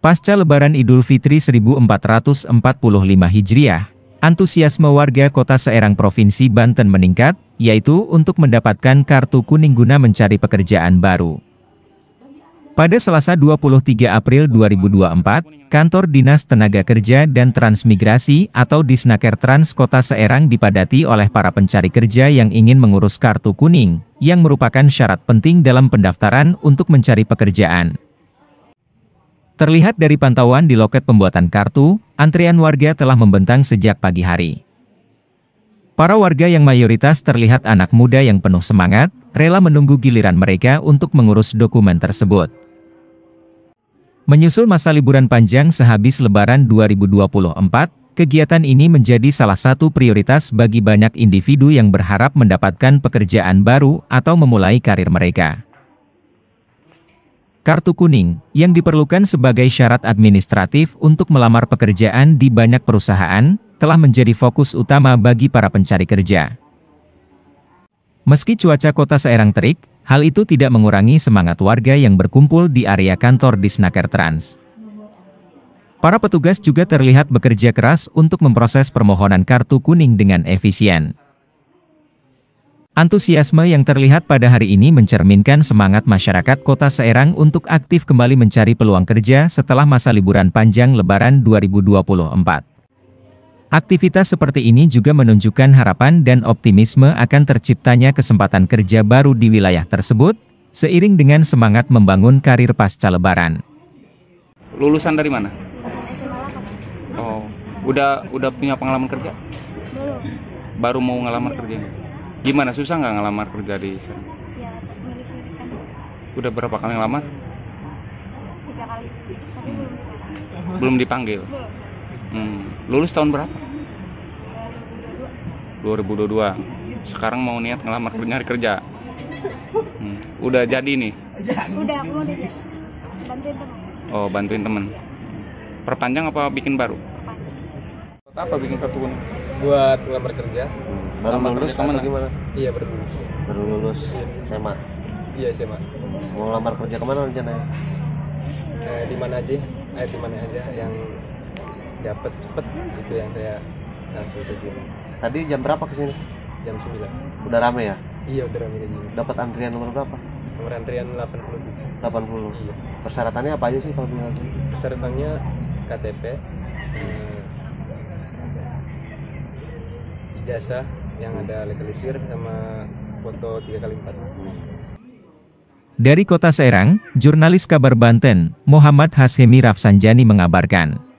Pasca lebaran Idul Fitri 1445 Hijriah, antusiasme warga kota Serang Provinsi Banten meningkat, yaitu untuk mendapatkan kartu kuning guna mencari pekerjaan baru. Pada Selasa 23 April 2024, Kantor Dinas Tenaga Kerja dan Transmigrasi atau Disnaker Trans Kota Serang dipadati oleh para pencari kerja yang ingin mengurus kartu kuning, yang merupakan syarat penting dalam pendaftaran untuk mencari pekerjaan. Terlihat dari pantauan di loket pembuatan kartu, antrian warga telah membentang sejak pagi hari. Para warga yang mayoritas terlihat anak muda yang penuh semangat, rela menunggu giliran mereka untuk mengurus dokumen tersebut. Menyusul masa liburan panjang sehabis lebaran 2024, Kegiatan ini menjadi salah satu prioritas bagi banyak individu yang berharap mendapatkan pekerjaan baru atau memulai karir mereka. Kartu kuning, yang diperlukan sebagai syarat administratif untuk melamar pekerjaan di banyak perusahaan, telah menjadi fokus utama bagi para pencari kerja. Meski cuaca kota seerang terik, hal itu tidak mengurangi semangat warga yang berkumpul di area kantor di Snaker Trans. Para petugas juga terlihat bekerja keras untuk memproses permohonan kartu kuning dengan efisien. Antusiasme yang terlihat pada hari ini mencerminkan semangat masyarakat kota Serang untuk aktif kembali mencari peluang kerja setelah masa liburan panjang Lebaran 2024. Aktivitas seperti ini juga menunjukkan harapan dan optimisme akan terciptanya kesempatan kerja baru di wilayah tersebut, seiring dengan semangat membangun karir pasca lebaran. Lulusan dari mana? Oh, udah udah punya pengalaman kerja? Baru mau ngelamar kerja? Gimana susah nggak ngelamar kerja di sana? Ya, udah berapa kali ngelamar? Tiga kali, belum dipanggil. Hmm. Lulus tahun berapa? 2022. Sekarang mau niat ngelamar nyari kerja. Hmm. Udah jadi nih. Udah, aku Bantuin teman. Oh, bantuin teman. Perpanjang apa bikin baru? Apa bikin kartu kuning? buat ngelamar hmm, kerja baru Lama lulus sama gimana iya baru lulus baru lulus SMA iya SMA iya, mau ngelamar kerja kemana rencananya eh, di mana aja eh di mana aja yang dapat cepet itu yang saya langsung tuju tadi jam berapa kesini jam 9 udah rame ya iya udah rame aja dapat antrian nomor berapa nomor antrian 80 80 iya persyaratannya apa aja sih kalau bilang persyaratannya KTP eh, ijazah yang ada legalisir sama foto 3 kali 4 Dari kota Serang, jurnalis kabar Banten, Muhammad Hashemi Rafsanjani mengabarkan.